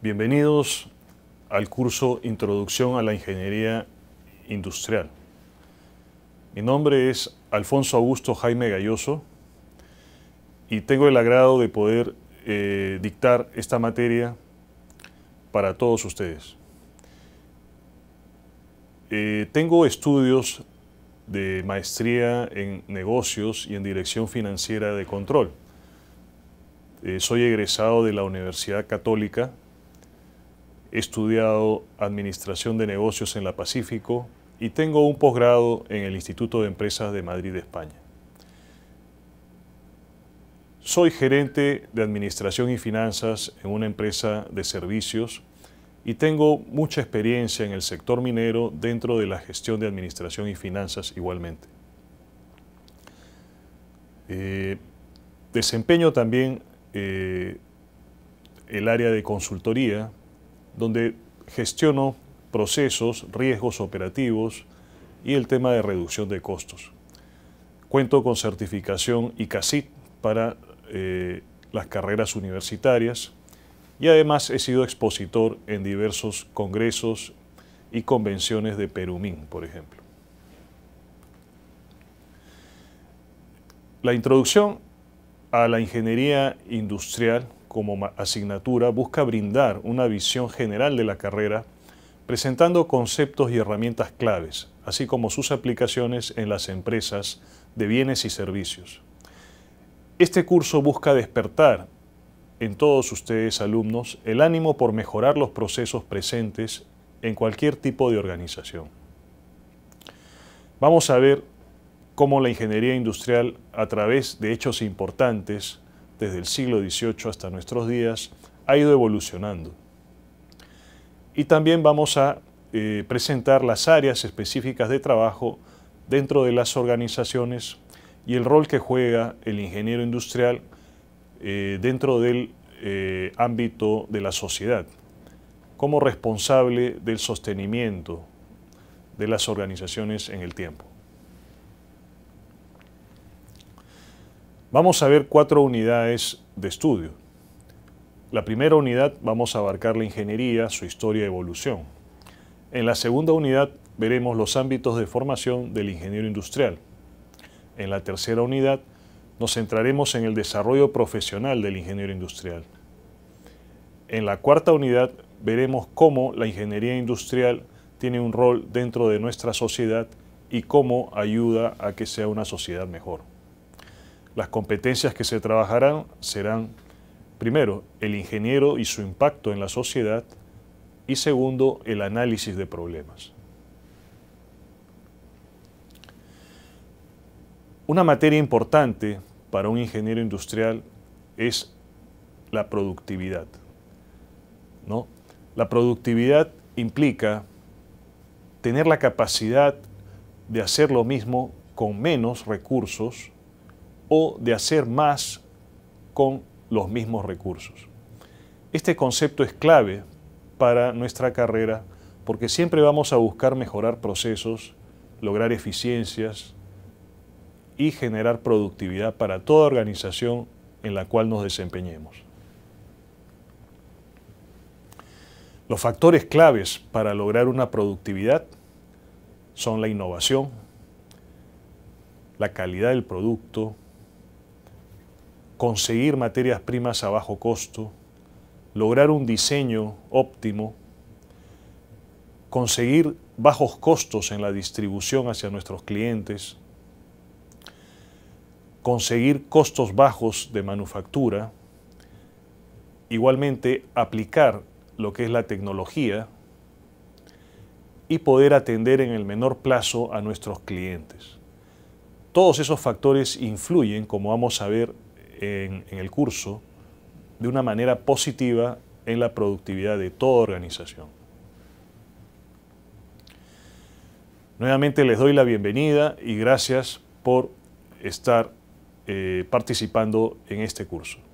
Bienvenidos al curso Introducción a la Ingeniería Industrial. Mi nombre es Alfonso Augusto Jaime Galloso y tengo el agrado de poder eh, dictar esta materia para todos ustedes. Eh, tengo estudios de maestría en negocios y en dirección financiera de control. Eh, soy egresado de la Universidad Católica He estudiado Administración de Negocios en la Pacífico y tengo un posgrado en el Instituto de Empresas de Madrid, España. Soy gerente de Administración y Finanzas en una empresa de servicios y tengo mucha experiencia en el sector minero dentro de la gestión de Administración y Finanzas igualmente. Eh, desempeño también eh, el área de consultoría donde gestiono procesos, riesgos operativos y el tema de reducción de costos. Cuento con certificación ICASIT para eh, las carreras universitarias y además he sido expositor en diversos congresos y convenciones de Perumín, por ejemplo. La introducción a la ingeniería industrial como asignatura busca brindar una visión general de la carrera, presentando conceptos y herramientas claves, así como sus aplicaciones en las empresas de bienes y servicios. Este curso busca despertar en todos ustedes alumnos el ánimo por mejorar los procesos presentes en cualquier tipo de organización. Vamos a ver cómo la ingeniería industrial, a través de hechos importantes, desde el siglo XVIII hasta nuestros días, ha ido evolucionando. Y también vamos a eh, presentar las áreas específicas de trabajo dentro de las organizaciones y el rol que juega el ingeniero industrial eh, dentro del eh, ámbito de la sociedad, como responsable del sostenimiento de las organizaciones en el tiempo. Vamos a ver cuatro unidades de estudio. La primera unidad vamos a abarcar la ingeniería, su historia y evolución. En la segunda unidad veremos los ámbitos de formación del ingeniero industrial. En la tercera unidad nos centraremos en el desarrollo profesional del ingeniero industrial. En la cuarta unidad veremos cómo la ingeniería industrial tiene un rol dentro de nuestra sociedad y cómo ayuda a que sea una sociedad mejor. Las competencias que se trabajarán serán, primero, el ingeniero y su impacto en la sociedad y segundo, el análisis de problemas. Una materia importante para un ingeniero industrial es la productividad. ¿no? La productividad implica tener la capacidad de hacer lo mismo con menos recursos o de hacer más con los mismos recursos. Este concepto es clave para nuestra carrera porque siempre vamos a buscar mejorar procesos, lograr eficiencias y generar productividad para toda organización en la cual nos desempeñemos. Los factores claves para lograr una productividad son la innovación, la calidad del producto, conseguir materias primas a bajo costo, lograr un diseño óptimo, conseguir bajos costos en la distribución hacia nuestros clientes, conseguir costos bajos de manufactura, igualmente aplicar lo que es la tecnología y poder atender en el menor plazo a nuestros clientes. Todos esos factores influyen, como vamos a ver en, el curso de una manera positiva en la productividad de toda organización. Nuevamente les doy la bienvenida y gracias por estar eh, participando en este curso.